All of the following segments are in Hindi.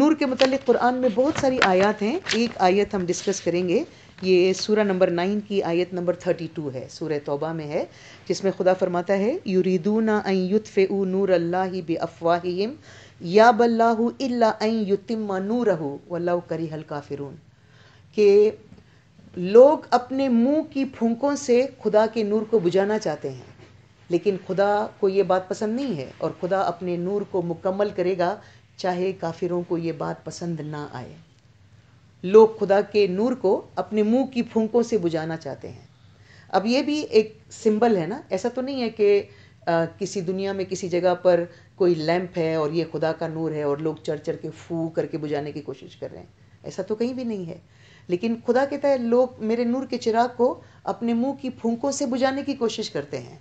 नूर के मतलब कुरान में बहुत सारी आयत हैं एक आयत हम डिस्कस करेंगे ये सूरा नंबर नाइन की आयत नंबर थर्टी टू है सूर तौबा में है जिसमें खुदा फरमाता है युरीदूना युतफ़ युतफ़े नूर अल्लाह बे अफवाहिम या बल्लाहु इल्ला अन नूर हो वल्ला करी हल काफिरून के लोग अपने मुंह की फूंकों से खुदा के नूर को बुझाना चाहते हैं लेकिन खुदा को ये बात पसंद नहीं है और खुदा अपने नूर को मुकम्मल करेगा चाहे काफिरों को ये बात पसंद ना आए लोग खुदा के नूर को अपने मुंह की फूंकों से बुझाना चाहते हैं अब ये भी एक सिंबल है ना ऐसा तो नहीं है कि किसी दुनिया में किसी जगह पर कोई लैंप है और ये खुदा का नूर है और लोग चढ़ चढ़ के फू करके बुझाने की कोशिश कर रहे हैं ऐसा तो कहीं भी नहीं है लेकिन खुदा के तहत लोग मेरे नूर के चिराग को अपने मुंह की फूंकों से बुझाने की कोशिश करते हैं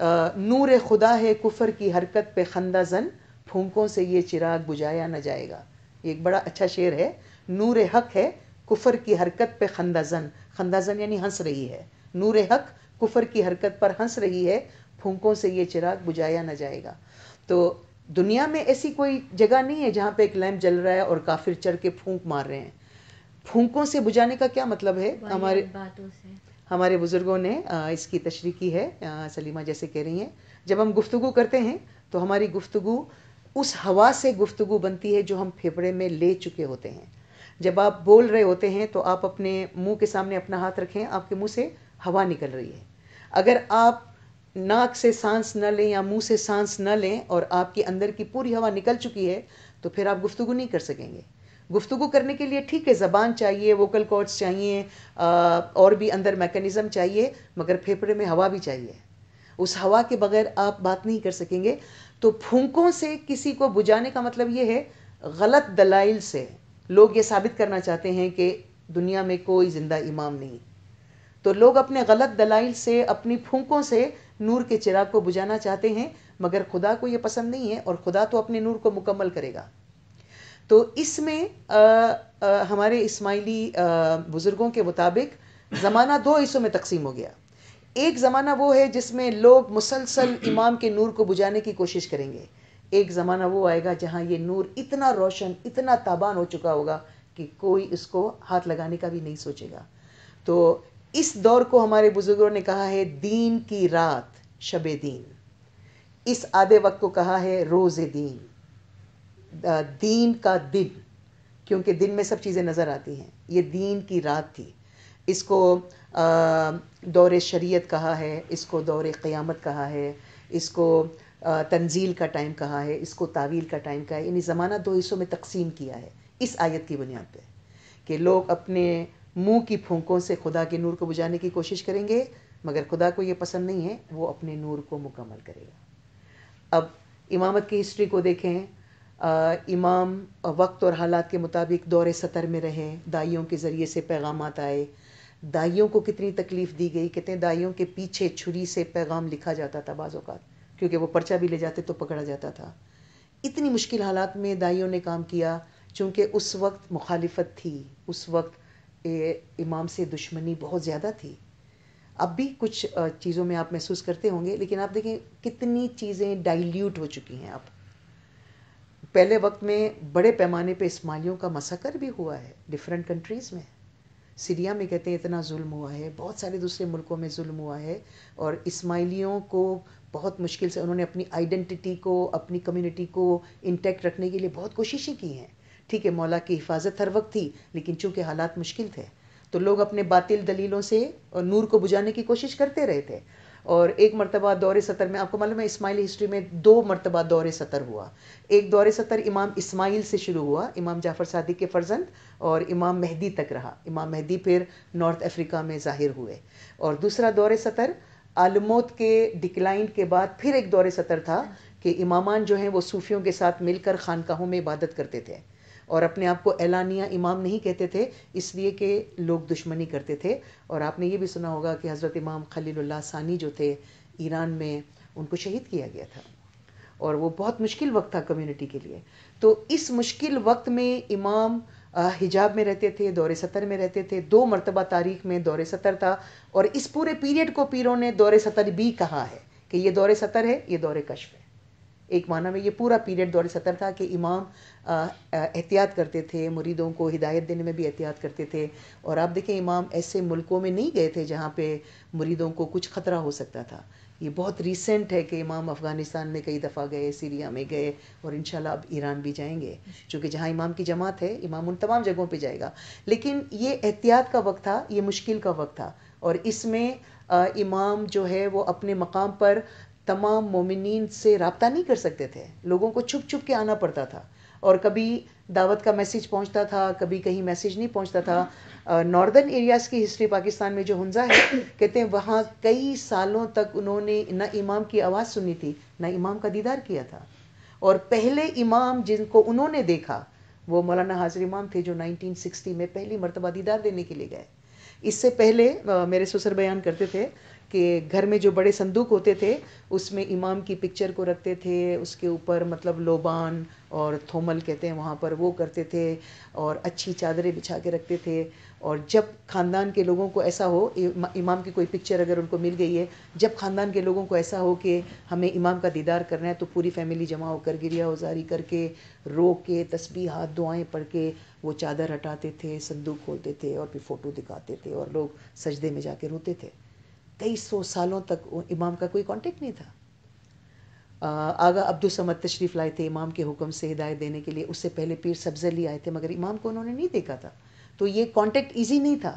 आ, नूर खुदा है कुफर की हरकत पे खंदा जन फूंकों से ये चिराग बुझाया न जाएगा एक बड़ा अच्छा शेर है नूर हक है कुफर की हरकत पे खंदाजन खंदाजन यानी हंस रही है नूर हक कुफर की हरकत पर हंस रही है फूंकों से ये चिराग बुझाया न जाएगा तो दुनिया में ऐसी कोई जगह नहीं है जहाँ पे एक लैम्प जल रहा है और काफिर चढ़ के फूंक मार रहे हैं फूंकों से बुझाने का क्या मतलब है हमारे बातों से हमारे बुज़ुर्गों ने इसकी तशरी की है सलीमा जैसे कह रही हैं जब हम गुफ्तु करते हैं तो हमारी गुफ्तु उस हवा से गुफ्तु बनती है जो हम फेफड़े में ले चुके होते हैं जब आप बोल रहे होते हैं तो आप अपने मुंह के सामने अपना हाथ रखें आपके मुंह से हवा निकल रही है अगर आप नाक से सांस न लें या मुंह से सांस न लें और आपके अंदर की पूरी हवा निकल चुकी है तो फिर आप गुफ्तु नहीं कर सकेंगे गुफ्तु करने के लिए ठीक है ज़बान चाहिए वोकल कॉर्ड्स चाहिए और भी अंदर मैकेनिज़्म चाहिए मगर फेफड़े में हवा भी चाहिए उस हवा के बगैर आप बात नहीं कर सकेंगे तो फूंकों से किसी को बुझाने का मतलब ये है गलत दलाइल से लोग ये साबित करना चाहते हैं कि दुनिया में कोई ज़िंदा इमाम नहीं तो लोग अपने गलत दलाइल से अपनी फूंकों से नूर के चिराग को बुझाना चाहते हैं मगर खुदा को ये पसंद नहीं है और खुदा तो अपने नूर को मुकम्मल करेगा तो इसमें हमारे इस्माइली बुज़ुर्गों के मुताबिक ज़माना दो हिस्सों में तकसीम हो गया एक ज़माना वो है जिसमें लोग मुसलसल इमाम के नूर को बुझाने की कोशिश करेंगे एक ज़माना वो आएगा जहाँ ये नूर इतना रोशन इतना ताबान हो चुका होगा कि कोई इसको हाथ लगाने का भी नहीं सोचेगा तो इस दौर को हमारे बुज़ुर्गों ने कहा है दीन की रात शब दीन इस आधे वक्त को कहा है रोज़ दीन दीन का दिन क्योंकि दिन में सब चीज़ें नज़र आती हैं ये दीन की रात थी इसको आ, दौरे शरीयत कहा है इसको दौर क़यामत कहा है इसको तंजील का टाइम कहा है इसको तावील का टाइम कहा है इन्हें ज़माना दो हिस्सों में तकसीम किया है इस आयत की बुनियाद पर कि लोग अपने मुँह की फूंकों से खुदा के नूर को बुझाने की कोशिश करेंगे मगर खुदा को ये पसंद नहीं है वो अपने नूर को मुकम्मल करेगा अब इमामत की हिस्ट्री को देखें आ, इमाम वक्त और हालात के मुताबिक दौरे सतर में रहे दाइयों के ज़रिए से पैगाम आए दाइयों को कितनी तकलीफ़ दी गई कितने दाइयों के पीछे छुरी से पैगाम लिखा जाता था अवत क्योंकि वो पर्चा भी ले जाते तो पकड़ा जाता था इतनी मुश्किल हालात में दाइयों ने काम किया चूँकि उस वक्त मुखालफत थी उस वक्त ए, इमाम से दुश्मनी बहुत ज़्यादा थी अब भी कुछ चीज़ों में आप महसूस करते होंगे लेकिन आप देखें कितनी चीज़ें डाइल्यूट हो चुकी हैं अब पहले वक्त में बड़े पैमाने पे इस्माइलियों का मसकर भी हुआ है डिफरेंट कंट्रीज़ में सीरिया में कहते हैं इतना जुल्म हुआ है बहुत सारे दूसरे मुल्कों में जुल्म हुआ है और इस्माइलियों को बहुत मुश्किल से उन्होंने अपनी आइडेंटिटी को अपनी कम्युनिटी को इंटैक्ट रखने के लिए बहुत कोशिशें की हैं ठीक है मौला की हिफाजत हर वक्त थी लेकिन चूंकि हालात मुश्किल थे तो लोग अपने बातिल दलीलों से और नूर को बुझाने की कोशिश करते रहे थे और एक मरतबा दौरे सतर में आपको मालूम है इस्माइली हिस्ट्री में दो मरतबा दौरे सतर हुआ एक दौरे सतर इमाम इस्माइल से शुरू हुआ इमाम जाफ़र सादिक के फर्जंद और इमाम मेहदी तक रहा इमाम मेहदी फिर नॉर्थ अफ्रीका में ज़ाहिर हुए और दूसरा दौरे सतर आलमोत के डिक्लाइन के बाद फिर एक दौरे सतर था कि इमामान जो हैं वो सूफियों के साथ मिलकर खानकाहों में इबादत करते थे और अपने आप को एलानिया इमाम नहीं कहते थे इसलिए कि लोग दुश्मनी करते थे और आपने ये भी सुना होगा कि हज़रत इमाम खलील्ला सानी जो थे ईरान में उनको शहीद किया गया था और वो बहुत मुश्किल वक्त था कम्युनिटी के लिए तो इस मुश्किल वक्त में इमाम हिजाब में रहते थे दौरे सतर में रहते थे दो मरतबा तारीख में दौरे सतर था और इस पूरे पीरियड को पीरों ने दौरे सतर भी कहा है कि ये दौरे सतर है ये दौरे कश्फ है एक माना में ये पूरा पीरियड दौर सतर था कि इमाम एहतियात करते थे मुरीदों को हिदायत देने में भी एहतियात करते थे और आप देखें इमाम ऐसे मुल्कों में नहीं गए थे जहाँ पे मुरीदों को कुछ ख़तरा हो सकता था ये बहुत रीसेंट है कि इमाम अफ़गानिस्तान में कई दफ़ा गए सीरिया में गए और इन अब ईरान भी जाएंगे चूँकि जहाँ इमाम की जमात है इमाम उन तमाम जगहों पर जाएगा लेकिन ये एहतियात का वक्त था ये मुश्किल का वक्त था और इसमें इमाम जो है वो अपने मकाम पर तमाम मोमिन से रबता नहीं कर सकते थे लोगों को छुप छुप के आना पड़ता था और कभी दावत का मैसेज पहुंचता था कभी कहीं मैसेज नहीं पहुंचता था नॉर्दर्न एरियाज़ की हिस्ट्री पाकिस्तान में जो हंजा है कहते हैं वहाँ कई सालों तक उन्होंने न इमाम की आवाज़ सुनी थी ना इमाम का दीदार किया था और पहले इमाम जिनको उन्होंने देखा वो मौलाना हाजिर इमाम थे जो 1960 में पहली मरतबा दीदार देने के लिए गए इससे पहले मेरे ससुर बयान करते थे कि घर में जो बड़े संदूक होते थे उसमें इमाम की पिक्चर को रखते थे उसके ऊपर मतलब लोबान और थोमल कहते हैं वहाँ पर वो करते थे और अच्छी चादरें बिछा के रखते थे और जब ख़ानदान के लोगों को ऐसा हो इमाम की कोई पिक्चर अगर उनको मिल गई है जब ख़ानदान के लोगों को ऐसा हो कि हमें इमाम का दीदार करना है तो पूरी फैमिली जमा होकर गिरिया उजारी करके रो के तस्बी हाथ दुआएँ पढ़ के वो चादर हटाते थे संदूक खोलते थे और फिर फ़ोटो दिखाते थे और लोग सजदे में जा रोते थे कई सौ सालों तक इमाम का कोई कांटेक्ट नहीं था आगा अब्दुल समद तशरीफ़ लाए थे इमाम के हुक्म से हिदायत देने के लिए उससे पहले पीर सब्ज़ अली आए थे मगर इमाम को उन्होंने नहीं देखा था तो ये कांटेक्ट इजी नहीं था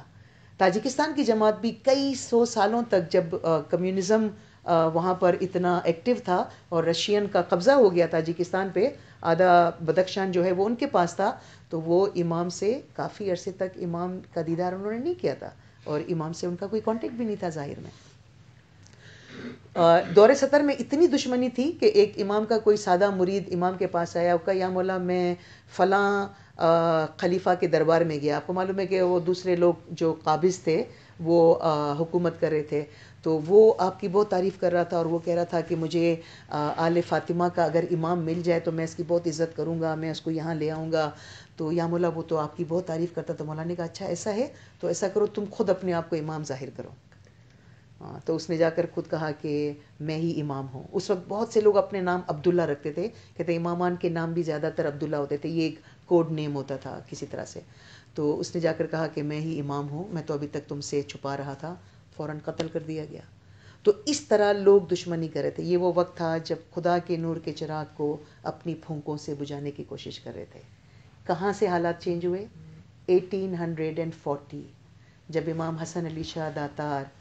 ताजिकिस्तान की जमात भी कई सौ सालों तक जब कम्यूनिज़म वहाँ पर इतना एक्टिव था और रशियन का कब्ज़ा हो गया ताजिकिस्तान पे आधा बदख्शान जो है वो उनके पास था तो वो इमाम से काफ़ी अरसे तक इमाम का दीदार उन्होंने नहीं किया था और इमाम से उनका कोई कांटेक्ट भी नहीं था जाहिर में दौरे सतर में इतनी दुश्मनी थी कि एक इमाम का कोई सादा मुरीद इमाम के पास आया उसका या मौला मैं फला खलीफा के दरबार में गया आपको मालूम है कि वो दूसरे लोग जो काबिज़ थे वो हुकूमत कर रहे थे तो वो आपकी बहुत तारीफ़ कर रहा था और वो कह रहा था कि मुझे आल फ़ातिमा का अगर इमाम मिल जाए तो मैं इसकी बहुत इज़्ज़त करूँगा मैं उसको यहाँ ले आऊँगा तो या मौला वो तो आपकी बहुत तारीफ़ करता तो मौला ने कहा अच्छा ऐसा है तो ऐसा करो तुम खुद अपने आप को इमाम ज़ाहिर करो तो उसने जाकर खुद कहा कि मैं ही इमाम हूँ उस वक्त बहुत से लोग अपने नाम अब्दुल्ला रखते थे कहते इमामान के नाम भी ज़्यादातर अब्दुल्ला होते थे ये एक कोड नेम होता था किसी तरह से तो उसने जाकर कहा कि मैं ही इमाम हूँ मैं तो अभी तक तुमसे छुपा रहा था फ़ौर कत्ल कर दिया गया तो इस तरह लोग दुश्मनी कर रहे थे ये वो वक्त था जब खुदा के नूर के चिराग को अपनी फूंकों से बुझाने की कोशिश कर रहे थे कहाँ से हालात चेंज हुए 1840 जब इमाम हसन अली शाह दातार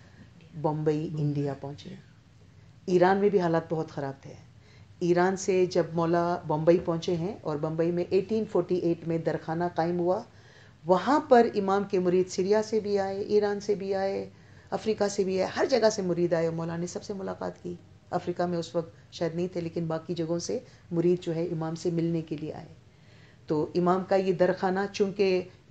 बम्बई इंडिया पहुँचे ईरान में भी हालात बहुत ख़राब थे ईरान से जब मौला बम्बई पहुँचे हैं और बम्बई में 1848 में दरखाना कायम हुआ वहाँ पर इमाम के मुरीद सीरिया से भी आए ईरान से भी आए अफ्रीका से भी है हर जगह से मुरीद आए मौलाना ने सबसे मुलाकात की अफ्रीका में उस वक्त शायद नहीं थे लेकिन बाकी जगहों से मुरीद जो है इमाम से मिलने के लिए आए तो इमाम का ये दरखाना चूँकि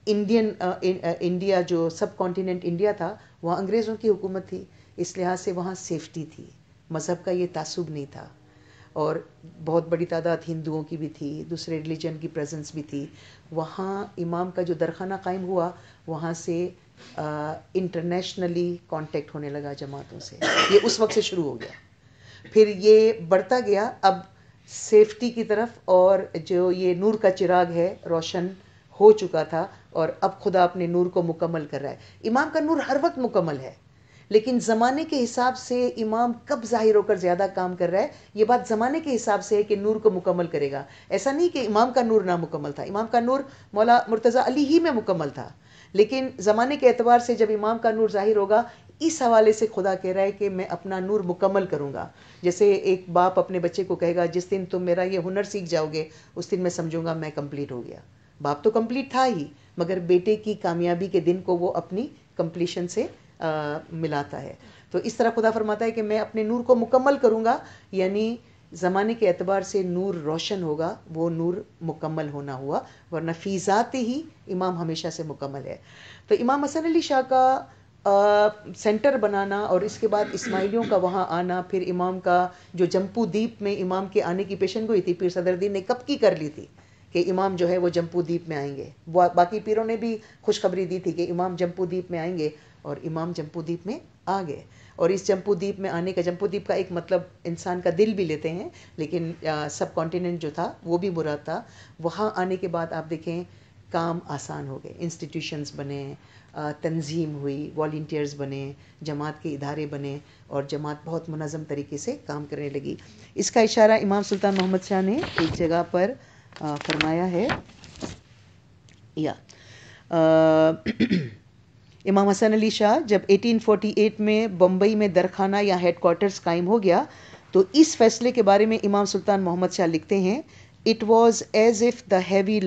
इंडियन इंडिया जो सब कॉन्टीनेंट इंडिया था वहाँ अंग्रेज़ों की हुकूमत थी इस लिहाज से वहाँ सेफ्टी थी मज़हब का ये तासुब नहीं था और बहुत बड़ी तादाद हिंदुओं की भी थी दूसरे रिलीजन की प्रेजेंस भी थी वहाँ इमाम का जो दरखाना कायम हुआ वहाँ से इंटरनेशनली कांटेक्ट होने लगा जमातों से ये उस वक्त से शुरू हो गया फिर ये बढ़ता गया अब सेफ्टी की तरफ और जो ये नूर का चिराग है रोशन हो चुका था और अब खुदा अपने नूर को मुकम्मल कर रहा है इमाम का नूर हर वक्त मुकम्मल है लेकिन ज़माने के हिसाब से इमाम कब ज़ाहिर होकर ज़्यादा काम कर रहा है ये बात ज़माने के हिसाब से है कि नूर को मुकम्मल करेगा ऐसा नहीं कि इमाम का नूर ना मुकम्मल था इमाम का नूर मौला मुर्तज़ा अली ही में मुकम्मल था लेकिन ज़माने के एतवार से जब इमाम का नूर ज़ाहिर होगा इस हवाले से खुदा कह रहा है कि मैं अपना नूर मुकम्मल करूँगा जैसे एक बाप अपने बच्चे को कहेगा जिस दिन तुम मेरा ये हुनर सीख जाओगे उस दिन मैं समझूंगा मैं कम्प्लीट हो गया बाप तो कम्प्लीट था ही मगर बेटे की कामयाबी के दिन को वो अपनी कम्प्लीशन से आ, मिलाता है तो इस तरह खुदा फरमाता है कि मैं अपने नूर को मुकम्मल करूँगा यानी ज़माने के अतबार से नूर रोशन होगा वो नूर मुकम्मल होना हुआ वरना फ़ीज़ाते ही इमाम हमेशा से मुकम्मल है तो इमाम हसन अली शाह का आ, सेंटर बनाना और इसके बाद इस्माइलियों का वहाँ आना फिर इमाम का जो जम्पू द्वीप में इमाम के आने की पेशन गोई थी पीर सदरुद्दीन ने कब की कर ली थी कि इमाम जो है वो जम्पू द्वीप में आएंगे बाकी पीरों ने भी खुशखबरी दी थी कि इमाम जम्पू द्वीप में आएंगे और इमाम जम्पू द्वीप में आ गए और इस जम्पू द्वीप में आने का जम्पू द्वीप का एक मतलब इंसान का दिल भी लेते हैं लेकिन सब कॉन्टिनेंट जो था वो भी बुरा था वहाँ आने के बाद आप देखें काम आसान हो गए इंस्टीट्यूशंस बने तंजीम हुई वॉल्टियर्स बने जमात के इदारे बने और जमात बहुत मुनज़म तरीके से काम करने लगी इसका इशारा इमाम सुल्तान मोहम्मद शाह ने एक जगह पर फरमाया है या इमाम हसन अली शाह जब 1848 में बम्बई में दरखाना या हेड क्वार्टर्स कायम हो गया तो इस फैसले के बारे में इमाम सुल्तान मोहम्मद शाह लिखते हैं it was as if the heavy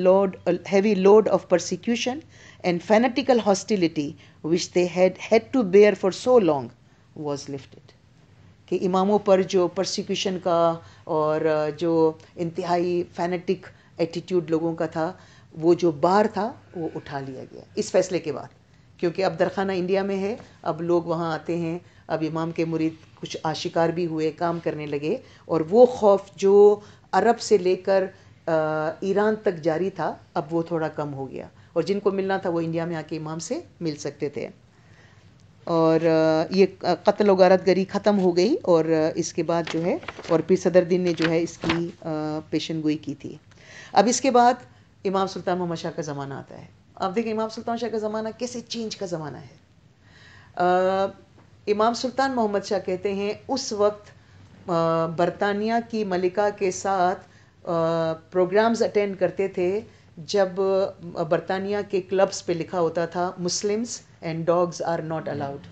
heavy load of prosecution and fanatical hostility which they had to bear for so long was lifted कि इमामों पर जो प्रोसिक्यूशन का और जो इंतहाई फैनेटिक एटीट्यूड लोगों का था वो जो बार था वो उठा लिया गया इस फैसले के बाद क्योंकि अब दरखाना इंडिया में है अब लोग वहाँ आते हैं अब इमाम के मुरीद कुछ आशिकार भी हुए काम करने लगे और वो खौफ जो अरब से लेकर ईरान तक जारी था अब वो थोड़ा कम हो गया और जिनको मिलना था वो इंडिया में आके इमाम से मिल सकते थे और ये कत्ल वारत गरी ख़त्म हो गई और इसके बाद जो है और सदर दिन ने जो है इसकी पेशन गोई की थी अब इसके बाद इमाम सुल्तान मोहम्मद शाह का ज़माना आता है अब देखिए इमाम सुल्तान शाह का ज़माना कैसे चेंज का ज़माना है आ, इमाम सुल्तान मोहम्मद शाह कहते हैं उस वक्त बरतानिया की मलिका के साथ प्रोग्राम्स अटेंड करते थे जब बरतानिया के क्लब्स पे लिखा होता था Muslims and dogs are not allowed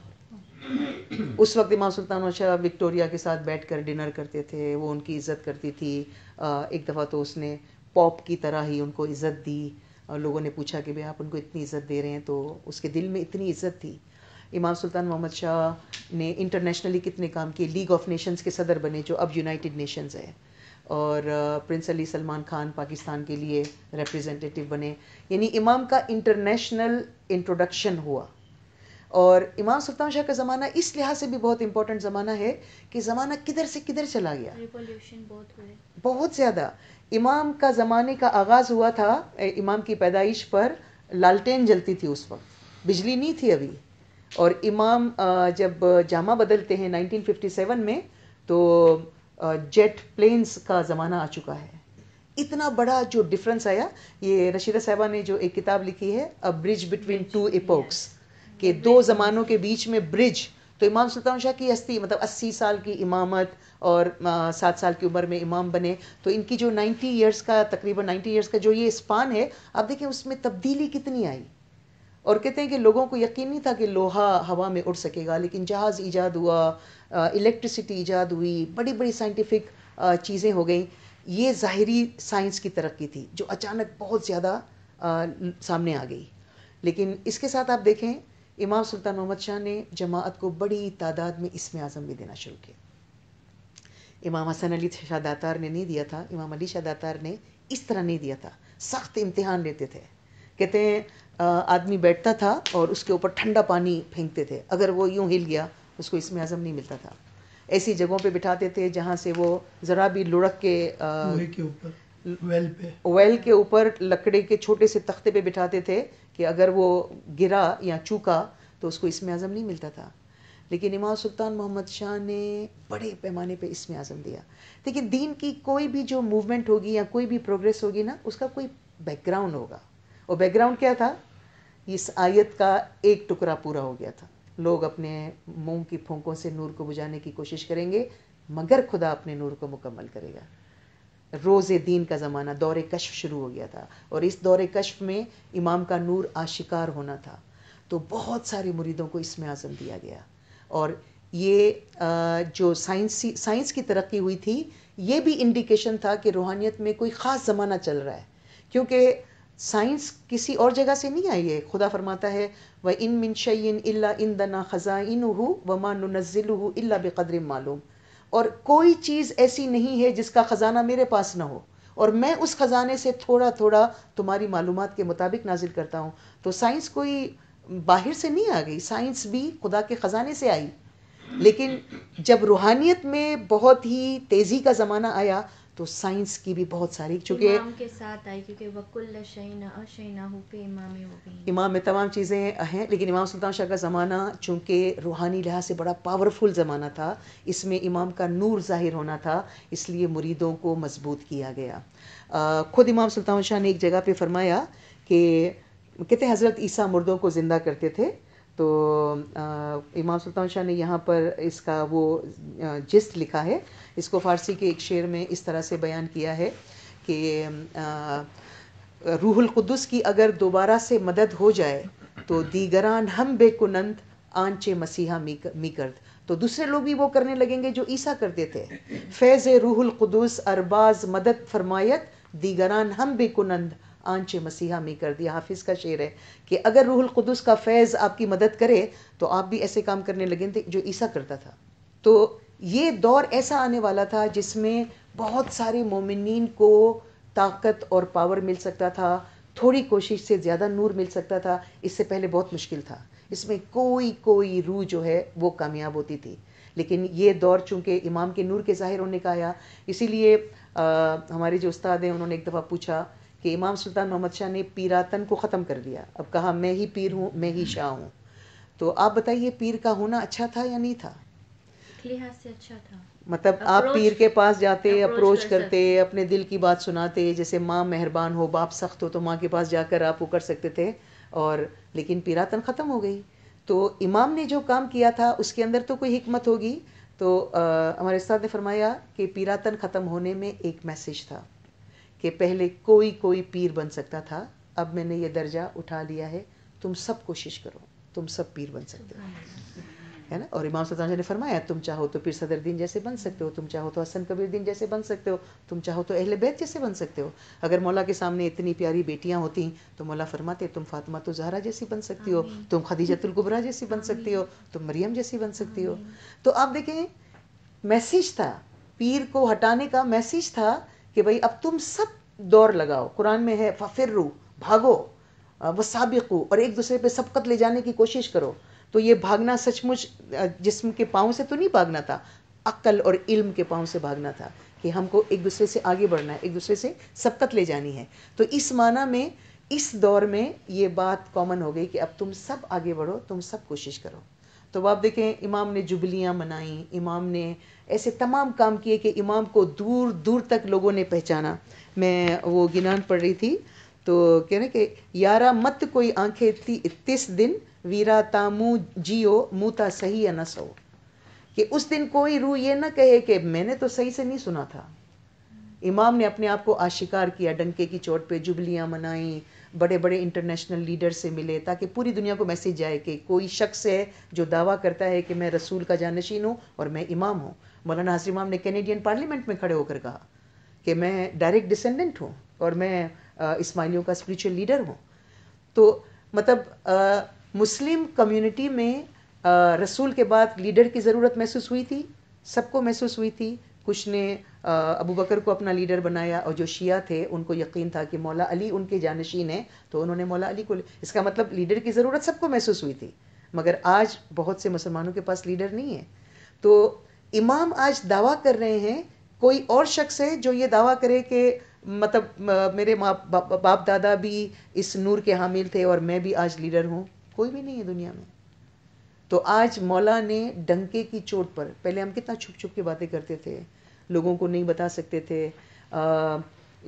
उस वक्त इमाम सुल्तान शाह विक्टोरिया के साथ बैठ कर डिनर करते थे वो उनकी इज़्ज़त करती थी एक दफ़ा तो उसने पॉप की तरह ही उनको इज़्ज़त दी और लोगों ने पूछा कि भाई आप उनको इतनी इज़्ज़त दे रहे हैं तो उसके दिल में इतनी इज़्ज़त थी इमाम सुल्तान मोहम्मद शाह ने इंटरनेशनली कितने काम किए लीग ऑफ नेशंस के सदर बने जो अब यूनाइटेड नेशंस है और प्रिंस अली सलमान खान पाकिस्तान के लिए रिप्रेजेंटेटिव बने यानी इमाम का इंटरनेशनल इंट्रोडक्शन हुआ और इमाम सुल्तान शाह का ज़माना इस लिहाज से भी बहुत इम्पोर्टेंट ज़माना है कि ज़माना किधर से किधर चला गया बहुत बहुत ज़्यादा इमाम का ज़माने का आगाज़ हुआ था इमाम की पैदाइश पर लालटेन जलती थी उस वक्त बिजली नहीं थी अभी और इमाम जब जामा बदलते हैं 1957 में तो जेट प्लेन्स का ज़माना आ चुका है इतना बड़ा जो डिफरेंस आया ये रशीदा साहबा ने जो एक किताब लिखी है a bridge between two epochs कि दो ज़मानों के बीच में ब्रिज तो इमाम सुल्तान शाह की अस्थि मतलब अस्सी साल की इमामत और सात साल की उम्र में इमाम बने तो इनकी जो नाइन्टी ईयर्स का तकरीबन नाइन्टी ईयर्स का जो ये स्पान है आप देखें उसमें तब्दीली कितनी आई और कहते हैं कि लोगों को यकीन नहीं था कि लोहा हवा में उड़ सकेगा लेकिन जहाज़ ईजाद हुआ इलेक्ट्रिसिटी ईजाद हुई बड़ी बड़ी साइंटिफिक चीज़ें हो गई ये ज़ाहरी साइंस की तरक्की थी जो अचानक बहुत ज़्यादा सामने आ गई लेकिन इसके साथ आप देखें इमाम सुल्तान मोहम्मद शाह ने जमात को बड़ी तादाद में इसमें आज़म भी देना शुरू किया इमाम हसन अली शाह दातार ने नहीं दिया था इमाम अली शाह दातार ने इस तरह नहीं दिया था सख्त इम्तिहान लेते थे कहते हैं आदमी बैठता था और उसके ऊपर ठंडा पानी फेंकते थे अगर वो यूँ हिल गया उसको इसमें आज़म नहीं मिलता था ऐसी जगहों पे बिठाते थे जहाँ से वो ज़रा भी लुढ़क के, के ऊपर वेल पे वेल के ऊपर लकड़ी के छोटे से तख्ते पे बिठाते थे कि अगर वो गिरा या चूका तो उसको इसमें आज़म नहीं मिलता था लेकिन इमाम सुल्तान मोहम्मद शाह ने बड़े पैमाने पे इसमें आज़म दिया लेकिन दीन की कोई भी जो मूवमेंट होगी या कोई भी प्रोग्रेस होगी ना उसका कोई बैकग्राउंड होगा और बैकग्राउंड क्या था इस आयत का एक टुकड़ा पूरा हो गया था लोग अपने मुंह की फूंकों से नूर को बुझाने की कोशिश करेंगे मगर खुदा अपने नूर को मुकम्मल करेगा रोज़ दीन का ज़माना दौरे कश्फ शुरू हो गया था और इस दौरे कश्फ में इमाम का नूर आशिकार होना था तो बहुत सारे मुरीदों को इसमें आज़म दिया गया और ये जो साइंसी साइंस की तरक्की हुई थी ये भी इंडिकेशन था कि रूहानियत में कोई ख़ास ज़माना चल रहा है क्योंकि साइंस किसी और जगह से नहीं आई है खुदा फरमाता है व इन मिन शयन इन दना ख़ज़ा इन व मा नज़िल अ बेक़दर मालूम और कोई चीज़ ऐसी नहीं है जिसका ख़जाना मेरे पास ना हो और मैं उस ख़जाने से थोड़ा थोड़ा तुम्हारी मालूम के मुताबिक नाजिल करता हूँ तो साइंस कोई बाहर से नहीं आ गई साइंस भी खुदा के ख़जाने से आई लेकिन जब रूहानियत में बहुत ही तेज़ी का ज़माना आया तो साइंस की भी बहुत सारी चूँकि इमाम में तमाम चीज़ें हैं लेकिन इमाम सुल्तान शाह का ज़माना चूँकि रूहानी लिहाज से बड़ा पावरफुल ज़माना था इसमें इमाम का नूर ज़ाहिर होना था इसलिए मुरीदों को मजबूत किया गया खुद इमाम सुल्तान शाह ने एक जगह पर फरमाया कि कहते हज़रत ईसा मुर्दों को ज़िंदा करते थे तो इमाम सुल्तान शाह ने यहाँ पर इसका वो जिस्ट लिखा है इसको फ़ारसी के एक शेर में इस तरह से बयान किया है कि रूहुल कुद्दुस की अगर दोबारा से मदद हो जाए तो दीगरान हम बेकुनंद आंचे मसीहा मीकर्द तो दूसरे लोग भी वो करने लगेंगे जो ईसा करते थे फैज़ रूहुल कुदूस अरबाज मदद फरमायत दीगरान हम बेकुनंद आंच मसीहा में कर दिया हाफिज़ का शेर है कि अगर रूहुल कुदस का फैज़ आपकी मदद करे तो आप भी ऐसे काम करने लगे थे जो ईसा करता था तो ये दौर ऐसा आने वाला था जिसमें बहुत सारे मोमिन को ताकत और पावर मिल सकता था थोड़ी कोशिश से ज़्यादा नूर मिल सकता था इससे पहले बहुत मुश्किल था इसमें कोई कोई रूह जो है वो कामयाब होती थी लेकिन ये दौर चूँकि इमाम के नूर के ज़ाहिर होने का आया इसीलिए हमारे जो उस्ताद हैं उन्होंने एक दफ़ा पूछा कि इमाम सुल्तान मोहम्मद शाह ने पीरातन को ख़त्म कर दिया अब कहा मैं ही पीर हूँ मैं ही शाह हूँ तो आप बताइए पीर का होना अच्छा था या नहीं था लिहाज से अच्छा था मतलब आप पीर के पास जाते अप्रोच, अप्रोच करते अपने दिल की बात सुनाते जैसे माँ मेहरबान हो बाप सख्त हो तो माँ के पास जाकर आप वो कर सकते थे और लेकिन पीरातन ख़त्म हो गई तो इमाम ने जो काम किया था उसके अंदर तो कोई हमत होगी तो आ, हमारे साथ ने फरमाया कि पीरातन ख़त्म होने में एक मैसेज था कि पहले कोई कोई पीर बन सकता था अब मैंने ये दर्जा उठा लिया है तुम सब कोशिश करो तुम सब पीर बन सकते हो है ना और इमाम सदान ने फरमाया तुम चाहो तो पीर दिन जैसे बन सकते हो तुम चाहो तो हसन दिन जैसे बन सकते हो तुम चाहो तो अहल बैत जैसे बन सकते हो अगर मौला के सामने इतनी प्यारी बेटियां होती तो मौला फरमाते तुम फातिमा तो जहरा जैसी बन सकती हो तुम खदीजतुल खदीजतुलगुबरा जैसी बन सकती हो तुम मरियम जैसी बन सकती हो तो आप देखें मैसेज था पीर को हटाने का मैसेज था कि भाई अब तुम सब दौर लगाओ कुरान में है फिर भागो व साबिकू और एक दूसरे पे सबकत ले जाने की कोशिश करो तो ये भागना सचमुच जिस्म के पाँव से तो नहीं भागना था अक्ल और इल्म के पाँव से भागना था कि हमको एक दूसरे से आगे बढ़ना है एक दूसरे से सबकत ले जानी है तो इस माना में इस दौर में ये बात कॉमन हो गई कि अब तुम सब आगे बढ़ो तुम सब कोशिश करो तो आप देखें इमाम ने जुबलियाँ मनाई इमाम ने ऐसे तमाम काम किए कि इमाम को दूर दूर तक लोगों ने पहचाना मैं वो गिनान पढ़ रही थी तो कह रहे कि यारा मत कोई आंखें थी तिस दिन वीरा तामू जियो मुँह सही या न सो कि उस दिन कोई रूह ये ना कहे कि मैंने तो सही से नहीं सुना था इमाम ने अपने आप को आशिकार किया डंके की चोट पे जुबलियाँ मनाई बड़े बड़े इंटरनेशनल लीडर से मिले ताकि पूरी दुनिया को मैसेज जाए कि कोई शख्स है जो दावा करता है कि मैं रसूल का जानशीन हूँ और मैं इमाम हूँ मौलाना हसरी इमाम ने कैनेडियन पार्लियामेंट में खड़े होकर कहा कि मैं डायरेक्ट डिसेंडेंट हूँ और मैं इस्माइलियों का स्पिरिचुअल लीडर हूँ तो मतलब मुस्लिम कम्युनिटी में रसूल के बाद लीडर की ज़रूरत महसूस हुई थी सबको महसूस हुई थी कुछ ने अबू बकर को अपना लीडर बनाया और जो शिया थे उनको यकीन था कि मौला अली उनके जानशीन हैं तो उन्होंने मौला अली को इसका मतलब लीडर की ज़रूरत सबको महसूस हुई थी मगर आज बहुत से मुसलमानों के पास लीडर नहीं है तो इमाम आज दावा कर रहे हैं कोई और शख्स है जो ये दावा करे कि मतलब मेरे माँ बाप दादा भी इस नूर के हामिल थे और मैं भी आज लीडर हूँ कोई भी नहीं है दुनिया में तो आज मौला ने डंके की चोट पर पहले हम कितना छुप छुप के बातें करते थे लोगों को नहीं बता सकते थे आ,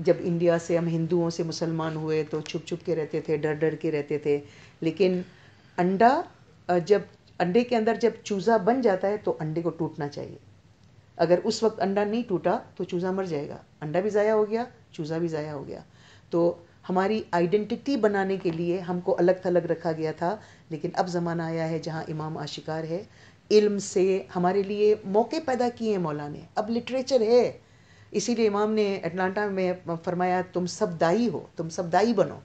जब इंडिया से हम हिंदुओं से मुसलमान हुए तो छुप छुप के रहते थे डर डर के रहते थे लेकिन अंडा जब अंडे के अंदर जब चूज़ा बन जाता है तो अंडे को टूटना चाहिए अगर उस वक्त अंडा नहीं टूटा तो चूज़ा मर जाएगा अंडा भी ज़ाया हो गया चूज़ा भी ज़ाया हो गया तो हमारी आइडेंटिटी बनाने के लिए हमको अलग थलग रखा गया था लेकिन अब ज़माना आया है जहाँ इमाम आशिकार है इल्म से हमारे लिए मौके पैदा किए हैं मौला ने अब लिटरेचर है इसीलिए इमाम ने अटलांटा में फरमाया तुम सब दाई हो तुम सब दाई बनो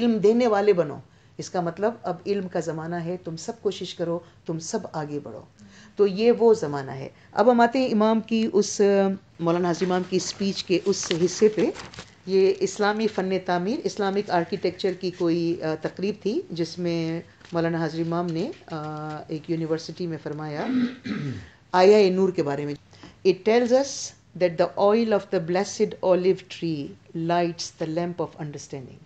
इल्म देने वाले बनो इसका मतलब अब इल्म का ज़माना है तुम सब कोशिश करो तुम सब आगे बढ़ो तो ये वो ज़माना है अब हम आते हैं इमाम की उस मौलाना हाजी इमाम की स्पीच के उस हिस्से पे ये इस्लामी फ़न तमीर इस्लामिक आर्किटेक्चर की कोई तकरीब थी जिसमें मौलाना हाजरी इमाम ने एक यूनिवर्सिटी में फरमाया आया ए नूर के बारे में it tells us that the oil of the blessed olive tree lights the lamp of understanding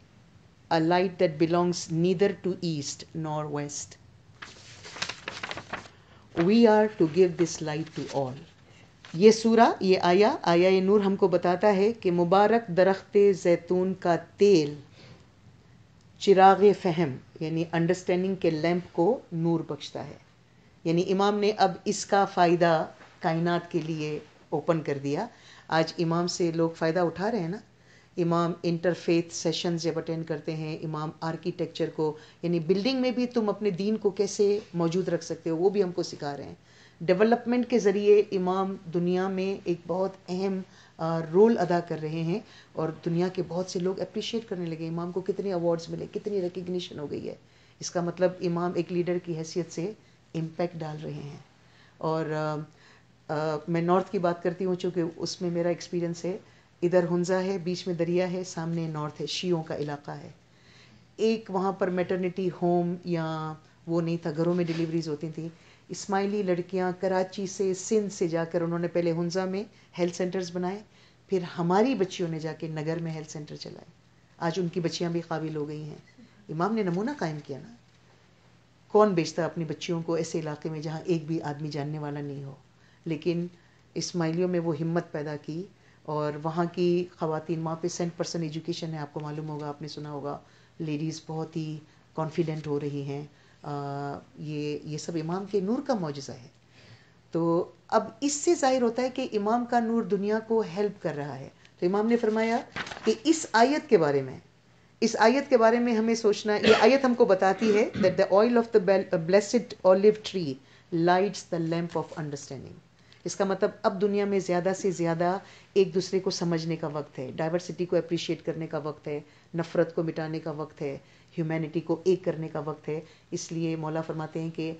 a light that belongs neither to east nor west we are to give this light to all ये सूरा ये आया आया ये नूर हमको बताता है कि मुबारक दरख्त जैतून का तेल चिराग फहम यानी अंडरस्टैंडिंग के लैंप को नूर बख्शता है यानी इमाम ने अब इसका फ़ायदा कायनात के लिए ओपन कर दिया आज इमाम से लोग फ़ायदा उठा रहे हैं ना इमाम इंटरफेथ सेशन जब अटेंड करते हैं इमाम आर्किटेक्चर को यानी बिल्डिंग में भी तुम अपने दीन को कैसे मौजूद रख सकते हो वो भी हमको सिखा रहे हैं डेवलपमेंट के ज़रिए इमाम दुनिया में एक बहुत अहम रोल अदा कर रहे हैं और दुनिया के बहुत से लोग अप्रिशिएट करने लगे इमाम को कितने अवार्ड्स मिले कितनी रिकग्निशन हो गई है इसका मतलब इमाम एक लीडर की हैसियत से इम्पैक्ट डाल रहे हैं और आ, आ, मैं नॉर्थ की बात करती हूँ चूँकि उसमें मेरा एक्सपीरियंस है इधर हंजा है बीच में दरिया है सामने नॉर्थ है शीयों का इलाका है एक वहाँ पर मेटर्निटी होम या वो नहीं था घरों में डिलीवरीज होती थी इस्माइली लड़कियां कराची से सिंध से जाकर उन्होंने पहले हंजा में हेल्थ सेंटर्स बनाए फिर हमारी बच्चियों ने जाके नगर में हेल्थ सेंटर चलाए आज उनकी बच्चियां भी काबिल हो गई हैं इमाम ने नमूना कायम किया ना कौन बेचता अपनी बच्चियों को ऐसे इलाके में जहाँ एक भी आदमी जानने वाला नहीं हो लेकिन इस्माइलियों में वो हिम्मत पैदा की और वहाँ की खातन वहाँ पे सेंट परसेंट एजुकेशन है आपको मालूम होगा आपने सुना होगा लेडीज़ बहुत ही कॉन्फिडेंट हो रही हैं ये ये सब इमाम के नूर का मुआजा है तो अब इससे जाहिर होता है कि इमाम का नूर दुनिया को हेल्प कर रहा है तो इमाम ने फरमाया कि इस आयत के बारे में इस आयत के बारे में हमें सोचना ये आयत हमको बताती है that the oil of the blessed olive tree lights the lamp of understanding इसका मतलब अब दुनिया में ज़्यादा से ज़्यादा एक दूसरे को समझने का वक्त है डाइवर्सिटी को अप्रिशिएट करने का वक्त है नफ़रत को मिटाने का वक्त है ह्यूमैनिटी को एक करने का वक्त है इसलिए मौला फरमाते हैं कि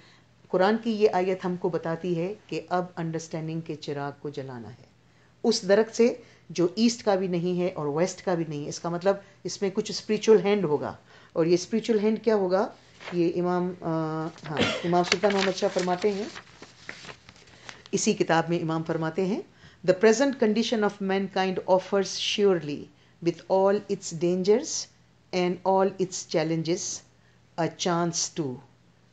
कुरान की ये आयत हमको बताती है कि अब अंडरस्टैंडिंग के चिराग को जलाना है उस दरख्त से जो ईस्ट का भी नहीं है और वेस्ट का भी नहीं है इसका मतलब इसमें कुछ स्पिरिचुअल हैंड होगा और ये स्पिरिचुअल हैंड क्या होगा ये इमाम हाँ इमाम सुल्तान मोहम्मद शाह फरमाते हैं इसी किताब में इमाम फरमाते हैं the present condition of mankind offers surely with all its dangers and all its challenges a chance too,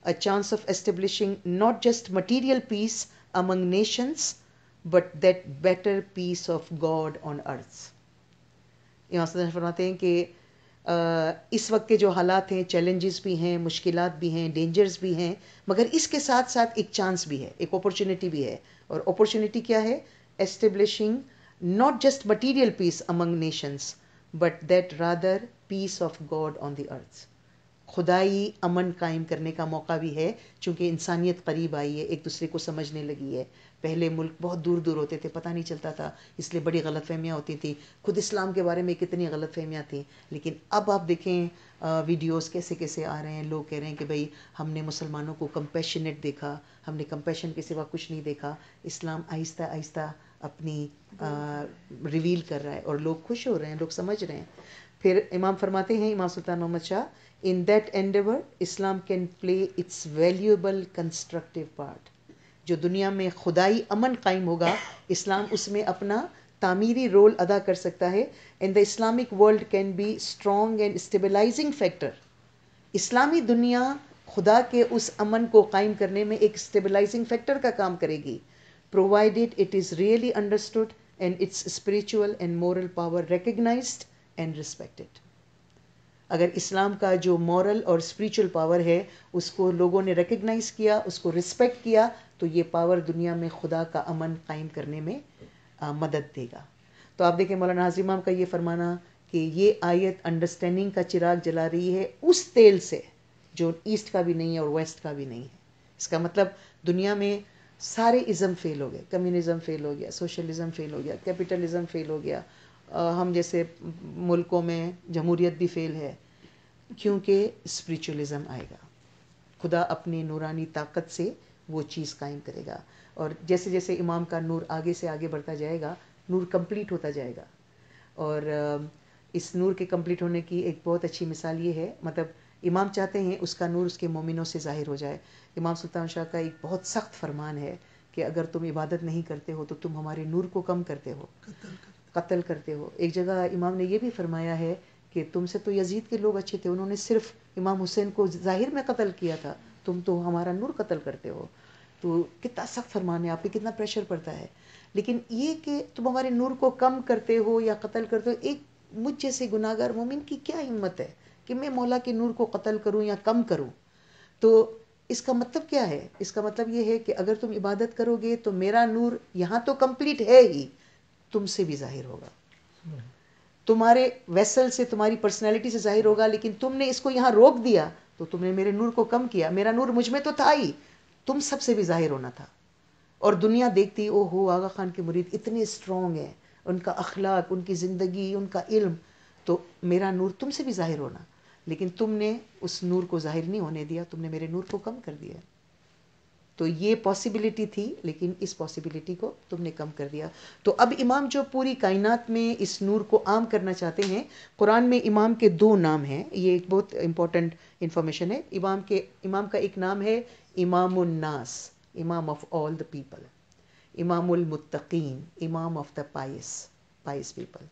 a chance of establishing not just material peace among nations, but that better peace of God on earth यहाँ सदन फरमाते हैं कि इस वक्त के जो हालात हैं चैलेंजेस भी हैं मुश्किल भी हैं डेंजर्स भी हैं मगर इसके साथ साथ एक चांस भी है एक अपॉर्चुनिटी भी है और अपॉर्चुनिटी क्या है establishing not just material peace among nations but that rather peace of God on the earth खुदाई अमन कायम करने का मौका भी है क्योंकि इंसानियत करीब आई है एक दूसरे को समझने लगी है पहले मुल्क बहुत दूर दूर होते थे पता नहीं चलता था इसलिए बड़ी गलत फहमियाँ होती थी खुद इस्लाम के बारे में कितनी गलत फहमियाँ थी लेकिन अब आप देखें वीडियोस कैसे कैसे आ रहे हैं लोग कह रहे हैं कि भाई हमने मुसलमानों को कम्पेशनेट देखा हमने कम्पेशन के सिवा कुछ नहीं देखा इस्लाम आहिस्ता आहिस्ता अपनी आ, रिवील कर रहा है और लोग खुश हो रहे हैं लोग समझ रहे हैं फिर इमाम फरमाते हैं इमाम Sultan Mohammed Shah in that endeavour Islam can play its valuable constructive part जो दुनिया में खुदाई अमन कायम होगा इस्लाम उसमें अपना तामीरी रोल अदा कर सकता है and the Islamic world can be strong and stabilising factor इस्लामी दुनिया खुदा के उस अमन को कायम करने में एक स्टेबलाइजिंग फैक्टर का काम करेगी provided it is really understood and its spiritual and moral power recognised and respect it अगर इस्लाम का जो मॉरल और स्पिरिचुअल पावर है उसको लोगों ने रिकग्नाइज़ किया उसको रिस्पेक्ट किया तो ये पावर दुनिया में खुदा का अमन कायम करने में आ, मदद देगा तो आप देखें मौलाना हाजिमाम का ये फरमाना कि ये आयत अंडरस्टैंडिंग का चिराग जला रही है उस तेल से जो ईस्ट का भी नहीं है और वेस्ट का भी नहीं है इसका मतलब दुनिया में सारे इज़म फेल हो गए कम्युनिज़म फेल हो गया सोशलिज़म फेल हो गया कैपिटलिज़म फेल हो गया हम जैसे मुल्कों में जमहूरियत भी फेल है क्योंकि स्परिचुअलिज़म आएगा खुदा अपनी नूरानी ताकत से वो चीज़ कायम करेगा और जैसे जैसे इमाम का नूर आगे से आगे बढ़ता जाएगा नूर कंप्लीट होता जाएगा और इस नूर के कंप्लीट होने की एक बहुत अच्छी मिसाल ये है मतलब इमाम चाहते हैं उसका नूर उसके मोमिनों से ज़ाहिर हो जाए इमाम सुल्तान शाह का एक बहुत सख्त फरमान है कि अगर तुम इबादत नहीं करते हो तो तुम हमारे नूर को कम करते हो कत्ल करते हो एक जगह इमाम ने यह भी फरमाया है कि तुमसे तो यजीद के लोग अच्छे थे उन्होंने सिर्फ इमाम हुसैन को जाहिर में कत्ल किया था तुम तो हमारा नूर कत्ल करते हो तो कितना सख्त फरमान है आप पे कितना प्रेशर पड़ता है लेकिन ये कि तुम हमारे नूर को कम करते हो या कत्ल करते हो एक मुझ जैसे गुनागार मोमिन की क्या हिम्मत है कि मैं मौला के नूर को कत्ल करूँ या कम करूँ तो इसका मतलब क्या है इसका मतलब ये है कि अगर तुम इबादत करोगे तो मेरा नूर यहाँ तो कम्प्लीट है ही तुमसे भी जाहिर होगा तुम्हारे वेसल से तुम्हारी पर्सनैलिटी से जाहिर होगा लेकिन तुमने इसको यहाँ रोक दिया तो तुमने मेरे नूर को कम किया मेरा नूर मुझ में तो था ही तुम सबसे भी जाहिर होना था और दुनिया देखती ओ हो आगा खान के मुरीद इतने स्ट्रॉन्ग हैं उनका अखलाक उनकी ज़िंदगी उनका इल्म तो मेरा नूर तुमसे भी जाहिर होना लेकिन तुमने उस नूर को जाहिर नहीं होने दिया तुमने मेरे नूर को कम कर दिया तो ये पॉसिबिलिटी थी लेकिन इस पॉसिबिलिटी को तुमने कम कर दिया तो अब इमाम जो पूरी कायनात में इस नूर को आम करना चाहते हैं कुरान में इमाम के दो नाम हैं ये एक बहुत इंपॉर्टेंट इन्फॉर्मेशन है इमाम के इमाम का एक नाम है इमाम इमाम ऑफ ऑल द पीपल इमामुलमतकीन इमाम of the pious pious people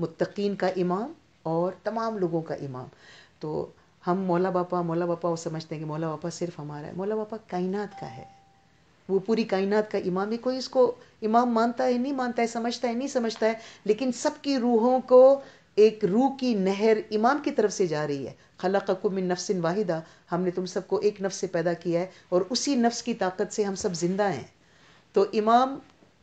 मुतकीन का इमाम और तमाम लोगों का इमाम तो हम मौला बापा मौला बापा वो समझते हैं कि मौला बापा सिर्फ हमारा है मौला बापा कायनात का है वो पूरी कायनात का इमाम है कोई इसको इमाम मानता है नहीं मानता है समझता है नहीं समझता है लेकिन सबकी रूहों को एक रूह की नहर इमाम की तरफ से जा रही है खलक मिन नफ्सिन वाहिदा हमने तुम सबको एक नफ्स से पैदा किया है और उसी नफ्स की ताकत से हम सब जिंदा हैं तो इमाम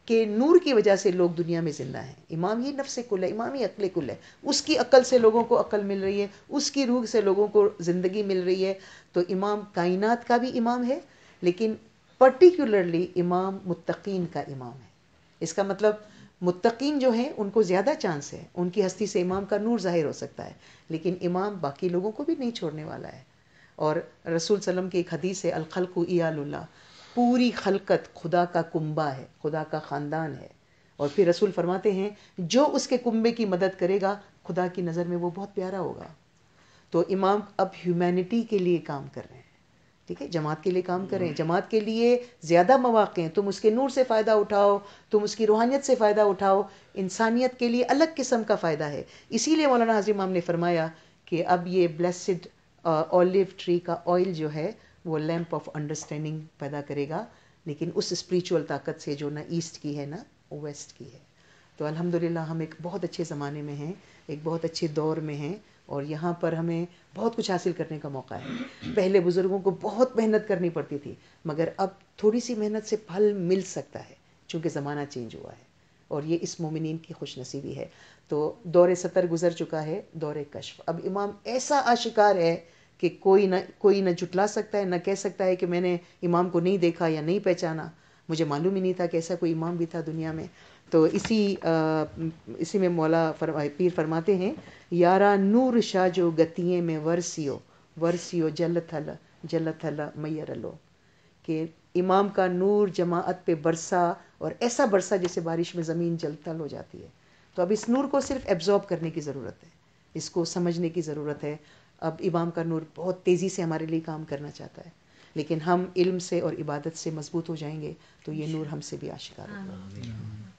के नूर की वजह से लोग दुनिया में ज़िंदा हैं इमाम ही नफ्स कुल है इमाम ही अकल कुल है उसकी अक्ल से लोगों को अक्ल मिल रही है उसकी रूह से लोगों को ज़िंदगी मिल रही है तो इमाम कायनात का भी इमाम है लेकिन पर्टिकुलरली इमाम मुतकीन का इमाम है इसका मतलब मुतकीन जो हैं उनको ज़्यादा चांस है उनकी हस्ती से इमाम का नूर ज़ाहिर हो सकता है लेकिन इमाम बाकी लोगों को भी नहीं छोड़ने वाला है और रसूल सल्लम की एक हदीस है अलखल को ईयाल्ला पूरी खलकत खुदा का कुंबा है खुदा का ख़ानदान है और फिर रसूल फरमाते हैं जो उसके कुंबे की मदद करेगा खुदा की नज़र में वो बहुत प्यारा होगा तो इमाम अब ह्यूमैनिटी के लिए काम कर रहे हैं ठीक है जमात के लिए काम कर रहे हैं जमात के लिए ज़्यादा मौाक़ हैं तुम उसके नूर से फ़ायदा उठाओ तुम उसकी रूहानियत से फ़ायदा उठाओ इंसानियत के लिए अलग किस्म का फ़ायदा है इसीलिए मौलाना हाजिर इमाम ने फरमाया कि अब ये ब्लेसड ऑलिव ट्री का ऑयल जो है वो लैम्प ऑफ अंडरस्टैंडिंग पैदा करेगा लेकिन उस स्पिरिचुअल ताकत से जो ना ईस्ट की है ना वेस्ट की है तो अल्हम्दुलिल्लाह हम एक बहुत अच्छे ज़माने में हैं एक बहुत अच्छे दौर में हैं और यहाँ पर हमें बहुत कुछ हासिल करने का मौका है पहले बुज़ुर्गों को बहुत मेहनत करनी पड़ती थी मगर अब थोड़ी सी मेहनत से फल मिल सकता है चूँकि ज़माना चेंज हुआ है और ये इस मोमिन की खुशनसीबी है तो दौर सतर गुजर चुका है दौर कशफ अब इमाम ऐसा आशिकार है कि कोई न कोई न जुटला सकता है न कह सकता है कि मैंने इमाम को नहीं देखा या नहीं पहचाना मुझे मालूम ही नहीं था कि ऐसा कोई इमाम भी था दुनिया में तो इसी आ, इसी में मौला फरमा पीर फरमाते हैं यारा नूर शाह जो गतिये में वरसियो वरसियो जल थल जल थल मैर लो कि इमाम का नूर जमात पे बरसा और ऐसा बरसा जैसे बारिश में ज़मीन जल थल हो जाती है तो अब इस नूर को सिर्फ एब्जॉर्ब करने की ज़रूरत है इसको समझने की ज़रूरत है अब इमाम का नूर बहुत तेज़ी से हमारे लिए काम करना चाहता है लेकिन हम इल्म से और इबादत से मजबूत हो जाएंगे तो ये नूर हमसे भी आशिकार होगा